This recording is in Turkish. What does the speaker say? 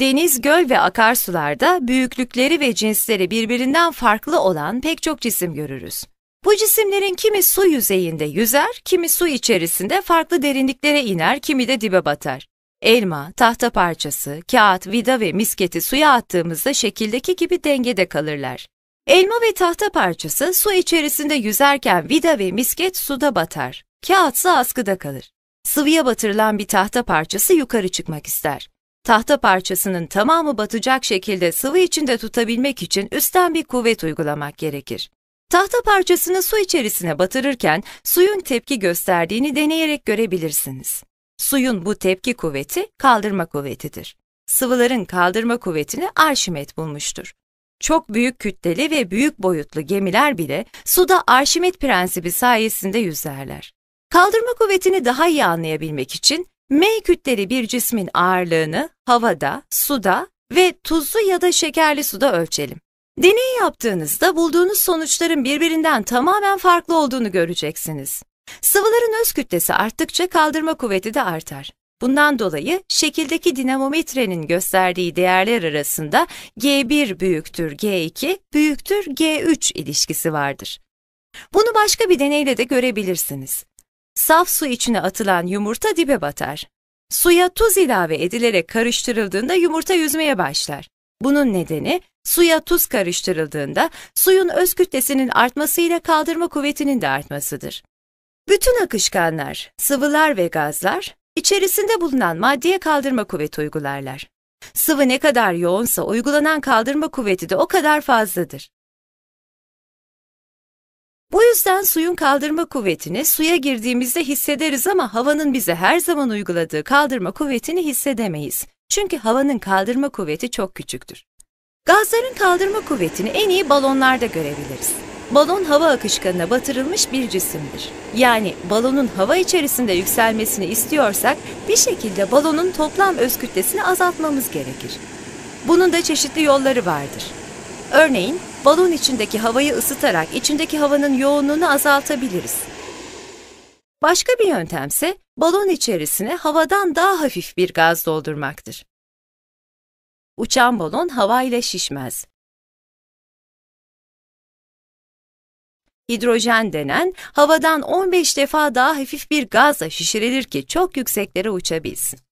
Deniz, göl ve akarsularda büyüklükleri ve cinsleri birbirinden farklı olan pek çok cisim görürüz. Bu cisimlerin kimi su yüzeyinde yüzer, kimi su içerisinde farklı derinliklere iner, kimi de dibe batar. Elma, tahta parçası, kağıt, vida ve misketi suya attığımızda şekildeki gibi dengede kalırlar. Elma ve tahta parçası su içerisinde yüzerken vida ve misket suda batar. Kağıtsa askıda kalır. Sıvıya batırılan bir tahta parçası yukarı çıkmak ister. Tahta parçasının tamamı batacak şekilde sıvı içinde tutabilmek için üstten bir kuvvet uygulamak gerekir. Tahta parçasını su içerisine batırırken suyun tepki gösterdiğini deneyerek görebilirsiniz. Suyun bu tepki kuvveti kaldırma kuvvetidir. Sıvıların kaldırma kuvvetini Arşimet bulmuştur. Çok büyük kütleli ve büyük boyutlu gemiler bile suda Arşimet prensibi sayesinde yüzerler. Kaldırma kuvvetini daha iyi anlayabilmek için M kütleri bir cismin ağırlığını havada, suda ve tuzlu ya da şekerli suda ölçelim. Deney yaptığınızda bulduğunuz sonuçların birbirinden tamamen farklı olduğunu göreceksiniz. Sıvıların öz kütlesi arttıkça kaldırma kuvveti de artar. Bundan dolayı şekildeki dinamometrenin gösterdiği değerler arasında G1 büyüktür G2 büyüktür G3 ilişkisi vardır. Bunu başka bir deneyle de görebilirsiniz. Saf su içine atılan yumurta dibe batar. Suya tuz ilave edilerek karıştırıldığında yumurta yüzmeye başlar. Bunun nedeni suya tuz karıştırıldığında suyun öz kütlesinin artmasıyla kaldırma kuvvetinin de artmasıdır. Bütün akışkanlar, sıvılar ve gazlar içerisinde bulunan maddeye kaldırma kuvveti uygularlar. Sıvı ne kadar yoğunsa uygulanan kaldırma kuvveti de o kadar fazladır. Bu yüzden suyun kaldırma kuvvetini suya girdiğimizde hissederiz ama havanın bize her zaman uyguladığı kaldırma kuvvetini hissedemeyiz. Çünkü havanın kaldırma kuvveti çok küçüktür. Gazların kaldırma kuvvetini en iyi balonlarda görebiliriz. Balon hava akışkanına batırılmış bir cisimdir. Yani balonun hava içerisinde yükselmesini istiyorsak bir şekilde balonun toplam öz kütlesini azaltmamız gerekir. Bunun da çeşitli yolları vardır. Örneğin balon içindeki havayı ısıtarak içindeki havanın yoğunluğunu azaltabiliriz. Başka bir yöntemse balon içerisine havadan daha hafif bir gaz doldurmaktır. Uçan balon havayla şişmez. Hidrojen denen havadan 15 defa daha hafif bir gazla şişirilir ki çok yükseklere uçabilsin.